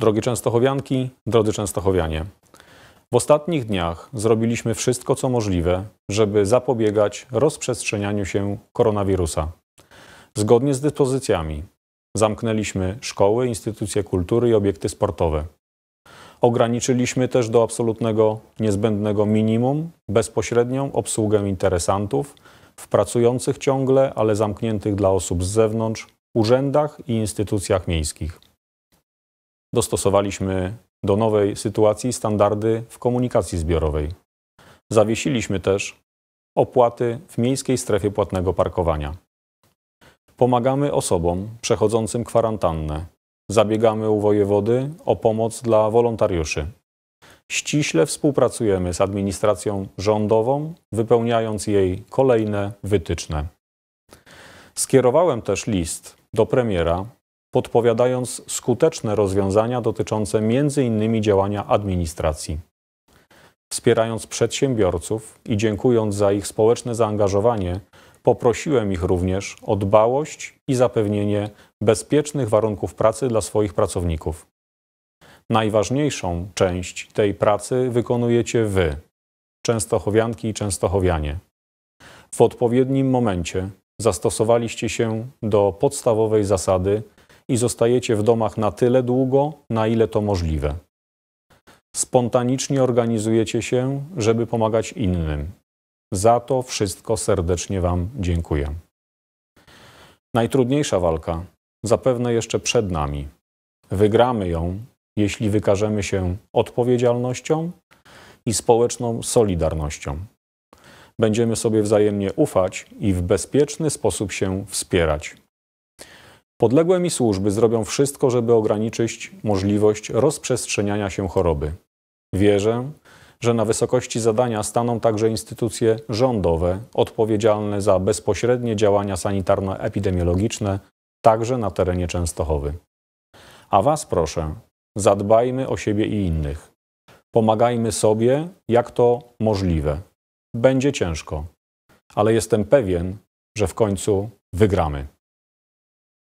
Drogie Częstochowianki, drodzy Częstochowianie, w ostatnich dniach zrobiliśmy wszystko, co możliwe, żeby zapobiegać rozprzestrzenianiu się koronawirusa. Zgodnie z dyspozycjami zamknęliśmy szkoły, instytucje kultury i obiekty sportowe. Ograniczyliśmy też do absolutnego niezbędnego minimum bezpośrednią obsługę interesantów w pracujących ciągle, ale zamkniętych dla osób z zewnątrz urzędach i instytucjach miejskich dostosowaliśmy do nowej sytuacji standardy w komunikacji zbiorowej. Zawiesiliśmy też opłaty w miejskiej strefie płatnego parkowania. Pomagamy osobom przechodzącym kwarantannę. Zabiegamy u wojewody o pomoc dla wolontariuszy. Ściśle współpracujemy z administracją rządową, wypełniając jej kolejne wytyczne. Skierowałem też list do premiera podpowiadając skuteczne rozwiązania dotyczące m.in. działania administracji. Wspierając przedsiębiorców i dziękując za ich społeczne zaangażowanie, poprosiłem ich również o dbałość i zapewnienie bezpiecznych warunków pracy dla swoich pracowników. Najważniejszą część tej pracy wykonujecie wy, częstochowianki i częstochowianie. W odpowiednim momencie zastosowaliście się do podstawowej zasady i zostajecie w domach na tyle długo, na ile to możliwe. Spontanicznie organizujecie się, żeby pomagać innym. Za to wszystko serdecznie Wam dziękuję. Najtrudniejsza walka zapewne jeszcze przed nami. Wygramy ją, jeśli wykażemy się odpowiedzialnością i społeczną solidarnością. Będziemy sobie wzajemnie ufać i w bezpieczny sposób się wspierać. Podległe mi służby zrobią wszystko, żeby ograniczyć możliwość rozprzestrzeniania się choroby. Wierzę, że na wysokości zadania staną także instytucje rządowe odpowiedzialne za bezpośrednie działania sanitarno-epidemiologiczne, także na terenie Częstochowy. A Was proszę, zadbajmy o siebie i innych. Pomagajmy sobie, jak to możliwe. Będzie ciężko, ale jestem pewien, że w końcu wygramy.